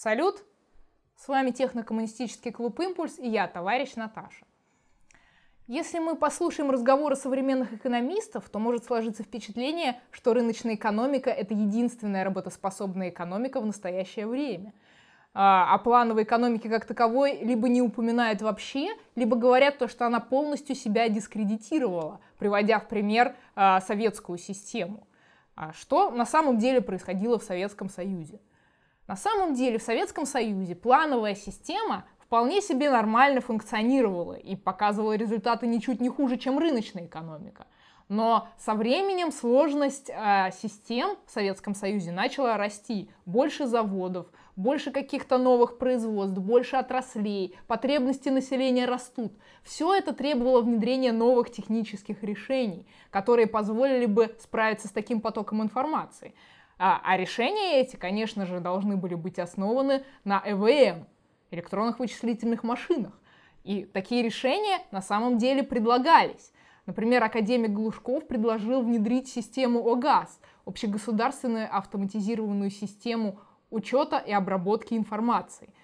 Салют! С вами технокоммунистический клуб «Импульс» и я, товарищ Наташа. Если мы послушаем разговоры современных экономистов, то может сложиться впечатление, что рыночная экономика – это единственная работоспособная экономика в настоящее время. А о а плановой экономике как таковой либо не упоминают вообще, либо говорят то, что она полностью себя дискредитировала, приводя в пример а, советскую систему. А что на самом деле происходило в Советском Союзе? На самом деле в Советском Союзе плановая система вполне себе нормально функционировала и показывала результаты ничуть не хуже, чем рыночная экономика. Но со временем сложность э, систем в Советском Союзе начала расти. Больше заводов, больше каких-то новых производств, больше отраслей, потребности населения растут. Все это требовало внедрения новых технических решений, которые позволили бы справиться с таким потоком информации. А, а решения эти, конечно же, должны были быть основаны на ЭВМ, электронных вычислительных машинах. И такие решения на самом деле предлагались. Например, академик Глушков предложил внедрить систему ОГАЗ, общегосударственную автоматизированную систему учета и обработки информации.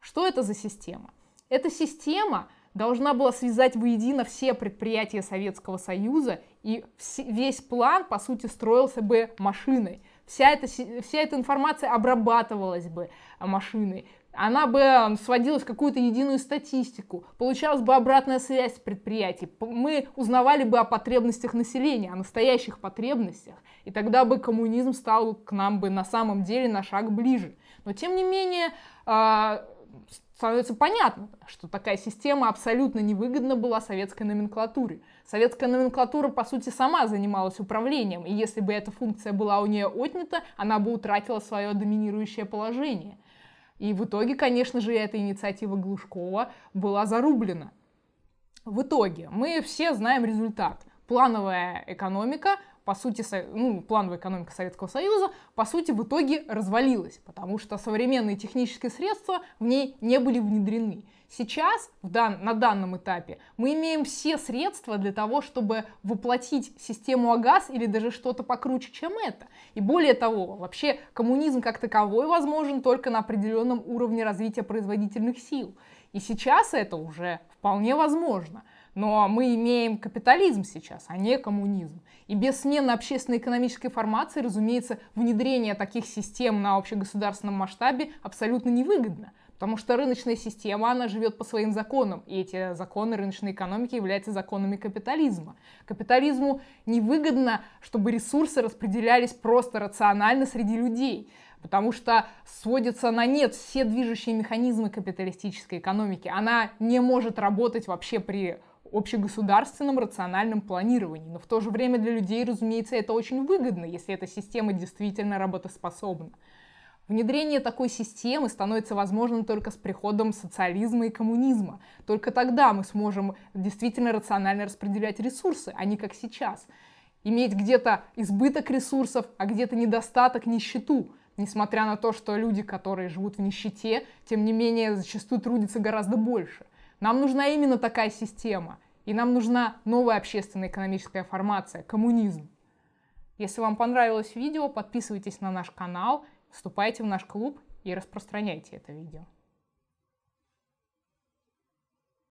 Что это за система? Эта система должна была связать воедино все предприятия Советского Союза и весь план, по сути, строился бы машиной. Вся эта, вся эта информация обрабатывалась бы а, машиной, она бы сводилась в какую-то единую статистику, получалась бы обратная связь предприятий, мы узнавали бы о потребностях населения, о настоящих потребностях, и тогда бы коммунизм стал к нам бы на самом деле на шаг ближе. Но тем не менее, а, становится понятно, что такая система абсолютно невыгодна была советской номенклатуре. Советская номенклатура, по сути, сама занималась управлением, и если бы эта функция была у нее отнята, она бы утратила свое доминирующее положение. И в итоге, конечно же, эта инициатива Глушкова была зарублена. В итоге мы все знаем результат. Плановая экономика по сути, ну, плановая экономика Советского Союза, по сути, в итоге развалилась, потому что современные технические средства в ней не были внедрены. Сейчас, в дан, на данном этапе, мы имеем все средства для того, чтобы воплотить систему АГАС или даже что-то покруче, чем это. И более того, вообще коммунизм как таковой возможен только на определенном уровне развития производительных сил. И сейчас это уже вполне возможно. Но мы имеем капитализм сейчас, а не коммунизм. И без смены общественно-экономической формации, разумеется, внедрение таких систем на общегосударственном масштабе абсолютно невыгодно. Потому что рыночная система, она живет по своим законам, и эти законы рыночной экономики являются законами капитализма. Капитализму невыгодно, чтобы ресурсы распределялись просто рационально среди людей, потому что сводятся на нет все движущие механизмы капиталистической экономики. Она не может работать вообще при общегосударственном рациональном планировании. Но в то же время для людей, разумеется, это очень выгодно, если эта система действительно работоспособна. Внедрение такой системы становится возможным только с приходом социализма и коммунизма. Только тогда мы сможем действительно рационально распределять ресурсы, а не как сейчас. Иметь где-то избыток ресурсов, а где-то недостаток, нищету. Несмотря на то, что люди, которые живут в нищете, тем не менее зачастую трудятся гораздо больше. Нам нужна именно такая система. И нам нужна новая общественно экономическая формация, коммунизм. Если вам понравилось видео, подписывайтесь на наш канал, вступайте в наш клуб и распространяйте это видео.